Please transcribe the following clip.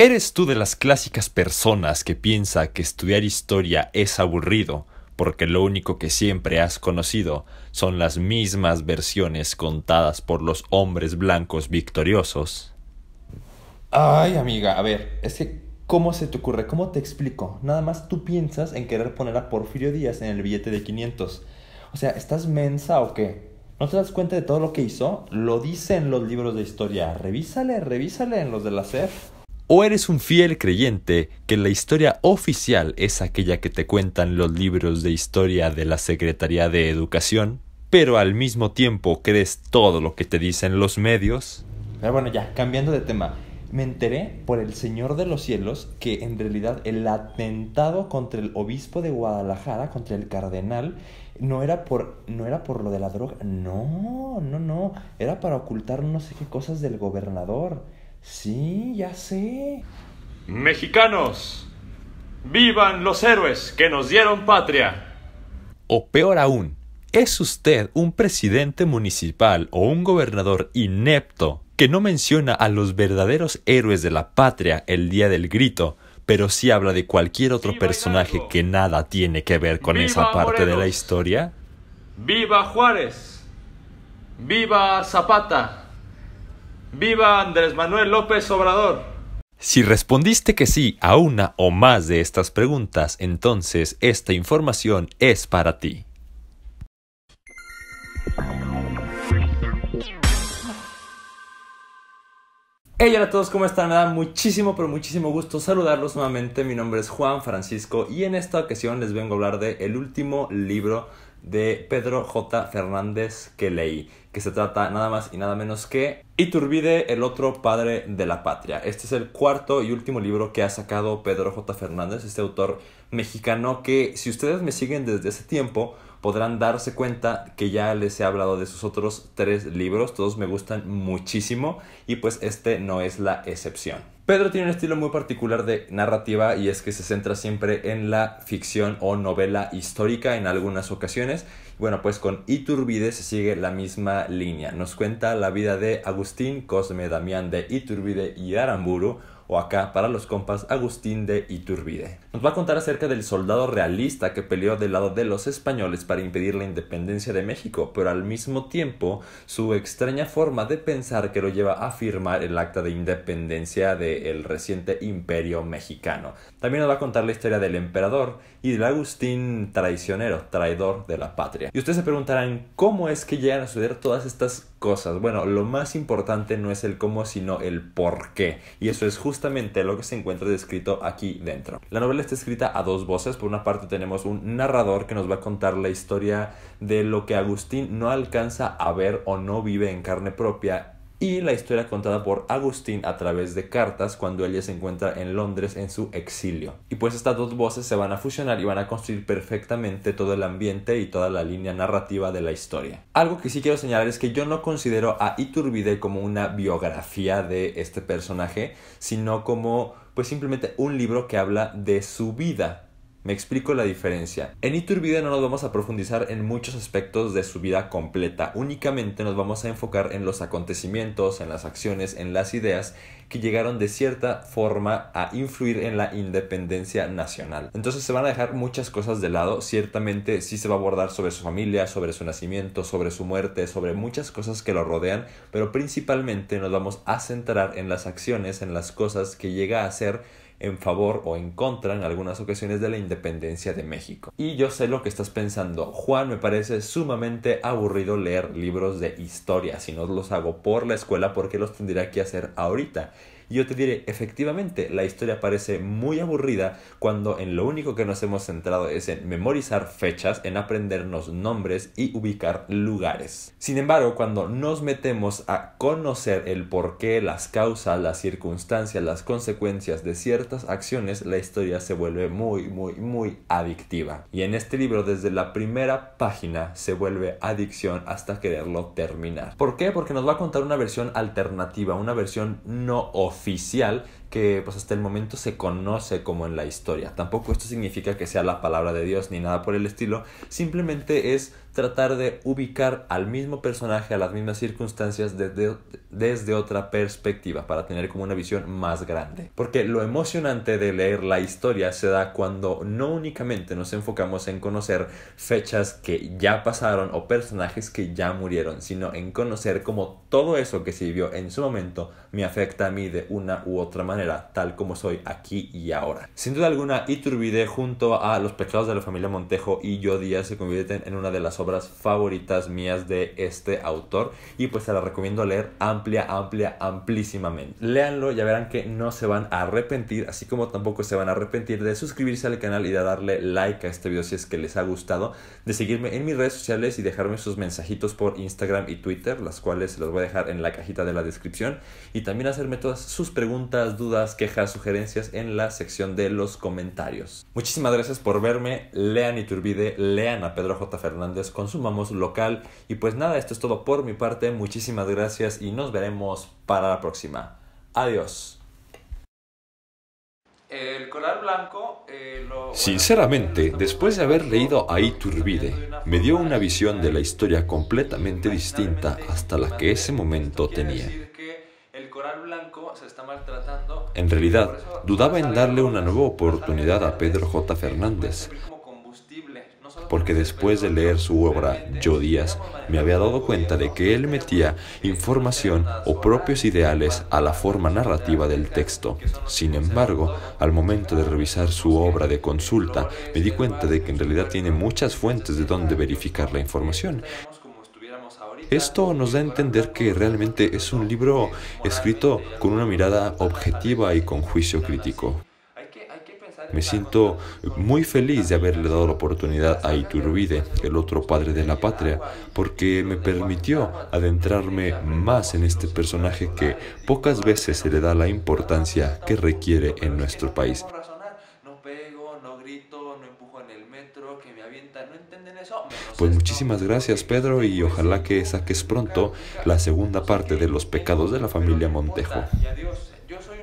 ¿Eres tú de las clásicas personas que piensa que estudiar historia es aburrido porque lo único que siempre has conocido son las mismas versiones contadas por los hombres blancos victoriosos? Ay, amiga, a ver, es que ¿cómo se te ocurre? ¿Cómo te explico? Nada más tú piensas en querer poner a Porfirio Díaz en el billete de 500. O sea, ¿estás mensa o qué? ¿No te das cuenta de todo lo que hizo? Lo dicen los libros de historia. Revísale, revísale en los de la CEF. ¿O eres un fiel creyente que la historia oficial es aquella que te cuentan los libros de historia de la Secretaría de Educación, pero al mismo tiempo crees todo lo que te dicen los medios? Pero ah, bueno, ya, cambiando de tema. Me enteré por el Señor de los Cielos que en realidad el atentado contra el obispo de Guadalajara, contra el cardenal, no era por no era por lo de la droga, no, no, no, era para ocultar no sé qué cosas del gobernador. Sí, ya sé. Mexicanos, vivan los héroes que nos dieron patria. O peor aún, ¿es usted un presidente municipal o un gobernador inepto que no menciona a los verdaderos héroes de la patria el día del grito, pero sí habla de cualquier otro personaje que nada tiene que ver con esa parte de la historia? ¡Viva Juárez! ¡Viva Zapata! ¡Viva Andrés Manuel López Obrador! Si respondiste que sí a una o más de estas preguntas, entonces esta información es para ti. Hey, hola a todos, ¿cómo están? Me da muchísimo, pero muchísimo gusto saludarlos nuevamente. Mi nombre es Juan Francisco y en esta ocasión les vengo a hablar de el último libro de Pedro J. Fernández que leí, que se trata nada más y nada menos que Iturbide, el otro padre de la patria. Este es el cuarto y último libro que ha sacado Pedro J. Fernández, este autor mexicano que si ustedes me siguen desde hace tiempo podrán darse cuenta que ya les he hablado de sus otros tres libros, todos me gustan muchísimo y pues este no es la excepción. Pedro tiene un estilo muy particular de narrativa y es que se centra siempre en la ficción o novela histórica en algunas ocasiones. Bueno, pues con Iturbide se sigue la misma línea. Nos cuenta la vida de Agustín Cosme Damián de Iturbide y Aramburu, o acá para los compas Agustín de Iturbide. Nos va a contar acerca del soldado realista que peleó del lado de los españoles para impedir la independencia de México, pero al mismo tiempo su extraña forma de pensar que lo lleva a firmar el acta de independencia del reciente imperio mexicano. También nos va a contar la historia del emperador y del Agustín traicionero, traidor de la patria. Y ustedes se preguntarán cómo es que llegan a suceder todas estas cosas. Bueno, lo más importante no es el cómo, sino el por qué. Y eso es justamente lo que se encuentra descrito aquí dentro. La novela está escrita a dos voces. Por una parte tenemos un narrador que nos va a contar la historia de lo que Agustín no alcanza a ver o no vive en carne propia y la historia contada por Agustín a través de cartas cuando ella se encuentra en Londres en su exilio. Y pues estas dos voces se van a fusionar y van a construir perfectamente todo el ambiente y toda la línea narrativa de la historia. Algo que sí quiero señalar es que yo no considero a Iturbide como una biografía de este personaje, sino como pues simplemente un libro que habla de su vida, me explico la diferencia. En Iturbide no nos vamos a profundizar en muchos aspectos de su vida completa, únicamente nos vamos a enfocar en los acontecimientos, en las acciones, en las ideas que llegaron de cierta forma a influir en la independencia nacional. Entonces se van a dejar muchas cosas de lado, ciertamente sí se va a abordar sobre su familia, sobre su nacimiento, sobre su muerte, sobre muchas cosas que lo rodean, pero principalmente nos vamos a centrar en las acciones, en las cosas que llega a ser en favor o en contra en algunas ocasiones de la independencia de México. Y yo sé lo que estás pensando, Juan, me parece sumamente aburrido leer libros de historia si no los hago por la escuela ¿por qué los tendría que hacer ahorita. Y yo te diré, efectivamente, la historia parece muy aburrida cuando en lo único que nos hemos centrado es en memorizar fechas, en aprendernos nombres y ubicar lugares. Sin embargo, cuando nos metemos a conocer el porqué, las causas, las circunstancias, las consecuencias de ciertas acciones, la historia se vuelve muy, muy, muy adictiva. Y en este libro, desde la primera página, se vuelve adicción hasta quererlo terminar. ¿Por qué? Porque nos va a contar una versión alternativa, una versión no oficial oficial que pues hasta el momento se conoce como en la historia. Tampoco esto significa que sea la palabra de Dios ni nada por el estilo, simplemente es tratar de ubicar al mismo personaje, a las mismas circunstancias desde, desde otra perspectiva para tener como una visión más grande. Porque lo emocionante de leer la historia se da cuando no únicamente nos enfocamos en conocer fechas que ya pasaron o personajes que ya murieron, sino en conocer cómo todo eso que se vivió en su momento me afecta a mí de una u otra manera tal como soy aquí y ahora. Sin duda alguna, Iturbide junto a Los pecados de la familia Montejo y Yo Díaz se convierten en una de las obras favoritas mías de este autor y pues se la recomiendo leer amplia, amplia, amplísimamente. Leanlo, ya verán que no se van a arrepentir, así como tampoco se van a arrepentir de suscribirse al canal y de darle like a este video si es que les ha gustado, de seguirme en mis redes sociales y dejarme sus mensajitos por Instagram y Twitter, las cuales se los voy a dejar en la cajita de la descripción y también hacerme todas sus preguntas, dudas, dudas, quejas, sugerencias en la sección de los comentarios. Muchísimas gracias por verme, lean Iturbide, lean a Pedro J. Fernández, consumamos local y pues nada, esto es todo por mi parte, muchísimas gracias y nos veremos para la próxima. Adiós. El blanco... Eh, Sinceramente, después de haber leído a Iturbide, me dio una visión de la historia completamente distinta hasta la que ese momento tenía. En realidad, dudaba en darle una nueva oportunidad a Pedro J. Fernández, porque después de leer su obra Yo Díaz, me había dado cuenta de que él metía información o propios ideales a la forma narrativa del texto. Sin embargo, al momento de revisar su obra de consulta, me di cuenta de que en realidad tiene muchas fuentes de donde verificar la información esto nos da a entender que realmente es un libro escrito con una mirada objetiva y con juicio crítico. Me siento muy feliz de haberle dado la oportunidad a Iturbide, el otro padre de la patria, porque me permitió adentrarme más en este personaje que pocas veces se le da la importancia que requiere en nuestro país no empujo en el metro, que me ¿no entienden eso? Pues muchísimas gracias Pedro y ojalá que saques pronto la segunda parte de Los pecados de la familia Montejo. yo soy